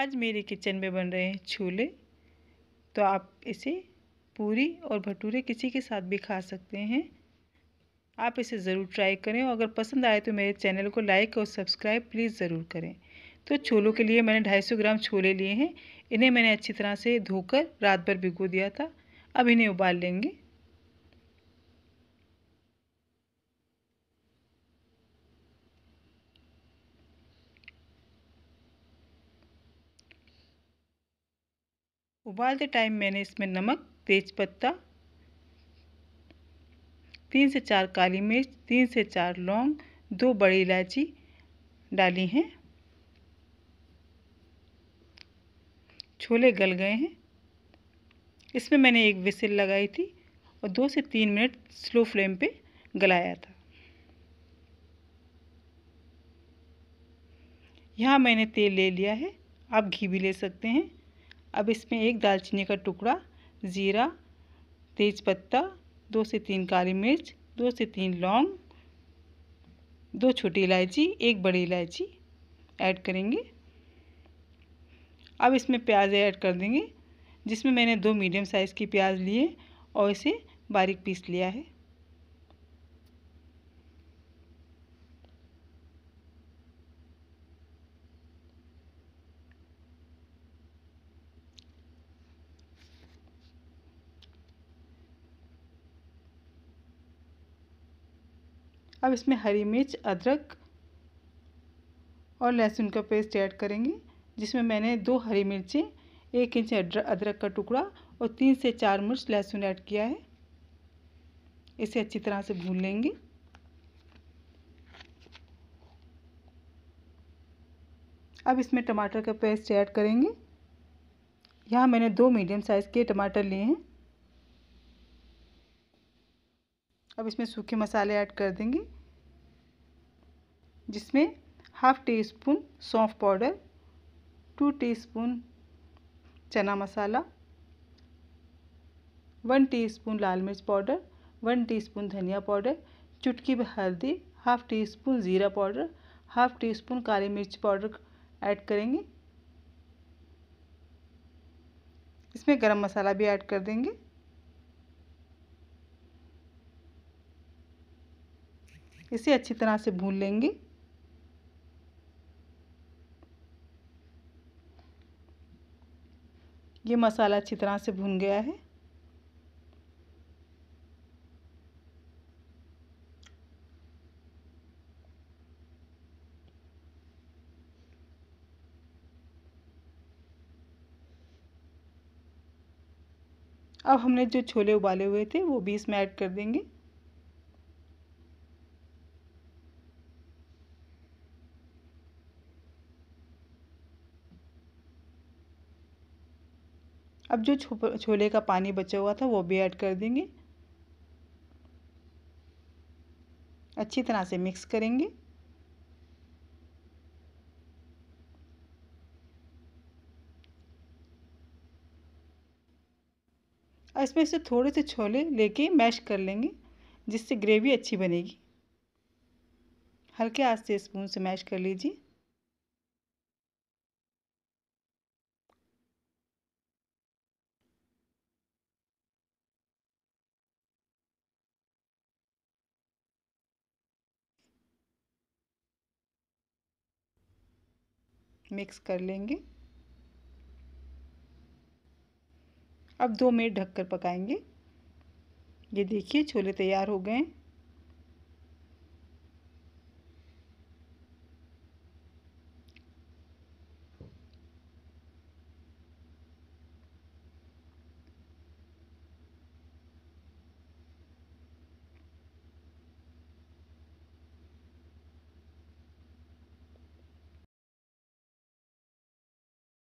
आज मेरे किचन में बन रहे हैं छोले तो आप इसे पूरी और भटूरे किसी के साथ भी खा सकते हैं आप इसे ज़रूर ट्राई करें और अगर पसंद आए तो मेरे चैनल को लाइक और सब्सक्राइब प्लीज़ ज़रूर करें तो छोलों के लिए मैंने 250 ग्राम छोले लिए हैं इन्हें मैंने अच्छी तरह से धोकर रात भर भिगो दिया था अब इन्हें उबाल लेंगे उबालते टाइम मैंने इसमें नमक तेज़पत्ता तीन से चार काली मिर्च तीन से चार लौंग दो बड़ी इलायची डाली हैं छोले गल गए हैं इसमें मैंने एक विसिल लगाई थी और दो से तीन मिनट स्लो फ्लेम पे गलाया था यहाँ मैंने तेल ले लिया है आप घी भी ले सकते हैं अब इसमें एक दालचीनी का टुकड़ा ज़ीरा तेज़पत्ता दो से तीन काली मिर्च दो से तीन लौंग दो छोटी इलायची एक बड़ी इलायची ऐड करेंगे अब इसमें प्याज ऐड कर देंगे जिसमें मैंने दो मीडियम साइज़ की प्याज लिए और इसे बारीक पीस लिया है अब इसमें हरी मिर्च अदरक और लहसुन का पेस्ट ऐड करेंगे जिसमें मैंने दो हरी मिर्चें एक इंच अदरक का टुकड़ा और तीन से चार मिर्च लहसुन ऐड किया है इसे अच्छी तरह से भून लेंगे अब इसमें टमाटर का पेस्ट ऐड करेंगे यहाँ मैंने दो मीडियम साइज़ के टमाटर लिए हैं अब इसमें सूखे मसाले ऐड कर देंगे जिसमें हाफ टी स्पून सौंफ पाउडर टू टी स्पून चना मसाला वन टी स्पून लाल मिर्च पाउडर वन टी स्पून धनिया पाउडर चुटकी भर हल्दी हाफ टी स्पून ज़ीरा पाउडर हाफ टी स्पून काली मिर्च पाउडर ऐड करेंगे इसमें गरम मसाला भी ऐड कर देंगे इसे अच्छी तरह से भून लेंगे ये मसाला अच्छी तरह से भून गया है अब हमने जो छोले उबाले हुए थे वो भी इसमें ऐड कर देंगे अब जो छोले का पानी बचा हुआ था वो भी ऐड कर देंगे अच्छी तरह से मिक्स करेंगे इसमें से थोड़े से छोले लेके मैश कर लेंगे जिससे ग्रेवी अच्छी बनेगी हल्के आँच से स्पून से मैश कर लीजिए मिक्स कर लेंगे अब दो मिनट ढककर पकाएंगे ये देखिए छोले तैयार हो गए हैं